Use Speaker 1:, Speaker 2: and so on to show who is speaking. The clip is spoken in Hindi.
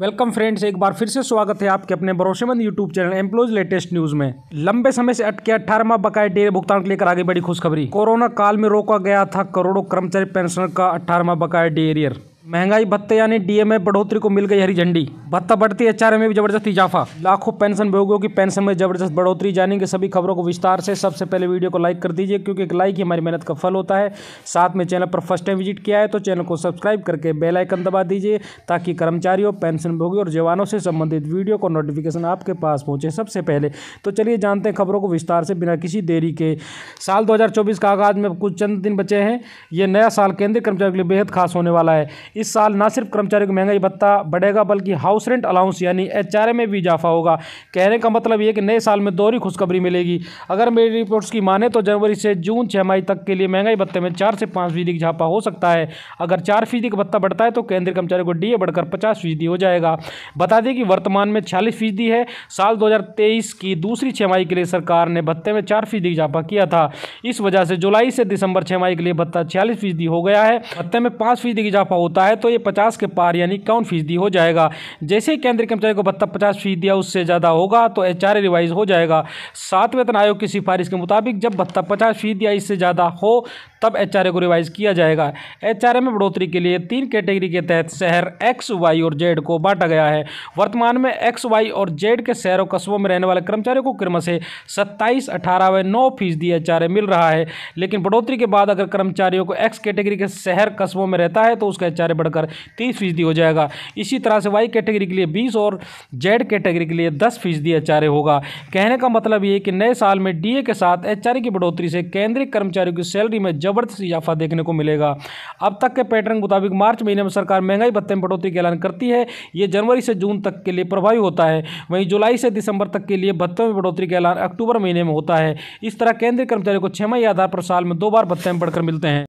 Speaker 1: वेलकम फ्रेंड्स एक बार फिर से स्वागत है आपके अपने भरोसेमंद YouTube channel employees latest news में लंबे समय से अटके अठारहवा बकाया डेयर भुगतान के लेकर आगे बड़ी खुशखबरी कोरोना काल में रोका गया था करोड़ों कर्मचारी पेंशनर का अठारहवा बकाया डेरियर महंगाई भत्ते यानी डीएमए बढ़ोतरी को मिल गई हरी झंडी भत्ता बढ़ती एच में भी जबरदस्त इजाफा लाखों पेंशन भोगियों की पेंशन में जबरदस्त बढ़ोतरी जानेंगे सभी खबरों को विस्तार से सबसे पहले वीडियो को लाइक कर दीजिए क्योंकि एक लाइक ही हमारी मेहनत का फल होता है साथ में चैनल पर फर्स्ट टाइम विजिट किया है तो चैनल को सब्सक्राइब करके बेलाइकन दबा दीजिए ताकि कर्मचारियों पेंशन भोगी और जवानों से संबंधित वीडियो को नोटिफिकेशन आपके पास पहुँचे सबसे पहले तो चलिए जानते हैं खबरों को विस्तार से बिना किसी देरी के साल दो का आगाज में कुछ चंद दिन बचे हैं यह नया साल केंद्रीय कर्मचारियों के लिए बेहद खास होने वाला है इस साल न सिर्फ कर्मचारियों को महंगाई भत्ता बढ़ेगा बल्कि हाउस रेंट अलाउंस यानी एच में भी इजाफा होगा कहने का मतलब यह कि नए साल में दोहरी खुशखबरी मिलेगी अगर मेरी रिपोर्ट्स की माने तो जनवरी से जून छः मई तक के लिए महंगाई भत्ते में चार से पाँच फीसदी इजाफा हो सकता है अगर चार फीसदी का भत्ता बढ़ता है तो केंद्रीय कर्मचारियों को डी बढ़कर पचास फीसदी हो जाएगा बता दें कि वर्तमान में छियालीस फीसदी है साल दो की दूसरी छः के लिए सरकार ने भत्ते में चार फीसदी इजाफा किया था इस वजह से जुलाई से दिसंबर छः के लिए भत्ता छियालीस फीसदी हो गया है भत्ते में पाँच फीसदी इजाफा होता है होता है तो ये पचास के पार यानी इक्यावन फीसदी हो जाएगा जैसे ही केंद्रीय कर्मचारी को भत्ता पचास फीसदी या उससे ज़्यादा होगा तो एच रिवाइज हो जाएगा सात वेतन आयोग की सिफारिश के मुताबिक जब भत्ता पचास फीसदी या इससे ज़्यादा हो तब एच को रिवाइज किया जाएगा एच में बढ़ोतरी के लिए तीन कैटेगरी के तहत शहर एक्स वाई और जेड को बांटा गया है वर्तमान में एक्स वाई और जेड के शहरों कस्बों में रहने वाले कर्मचारियों को क्रम से सत्ताईस अठारह व नौ फीसदी एच मिल रहा है लेकिन बढ़ोतरी के बाद अगर कर्मचारियों को एक्स कैटेगरी के शहर कस्बों में रहता है तो उसका एच कार्य बढ़कर तीस फीसदी हो जाएगा इसी तरह से वाई कैटेगरी के लिए बीस और जेड कैटेगरी के लिए दस फीसदी एच होगा कहने का मतलब ये कि नए साल में डी के साथ एच की बढ़ोतरी से केंद्रीय कर्मचारियों की सैलरी में जबरदस्त इजाफा देखने को मिलेगा अब तक के पैटर्न के मुताबिक मार्च महीने में सरकार महंगाई भत्ते में बढ़ोतरी का ऐलान करती है ये जनवरी से जून तक के लिए प्रभावी होता है वहीं जुलाई से दिसंबर तक के लिए भत्तों में बढ़ोतरी का ऐलान अक्टूबर महीने में होता है इस तरह केंद्रीय कर्मचारियों को छह मई आधार पर साल में दो बार भत्ते में बढ़कर मिलते हैं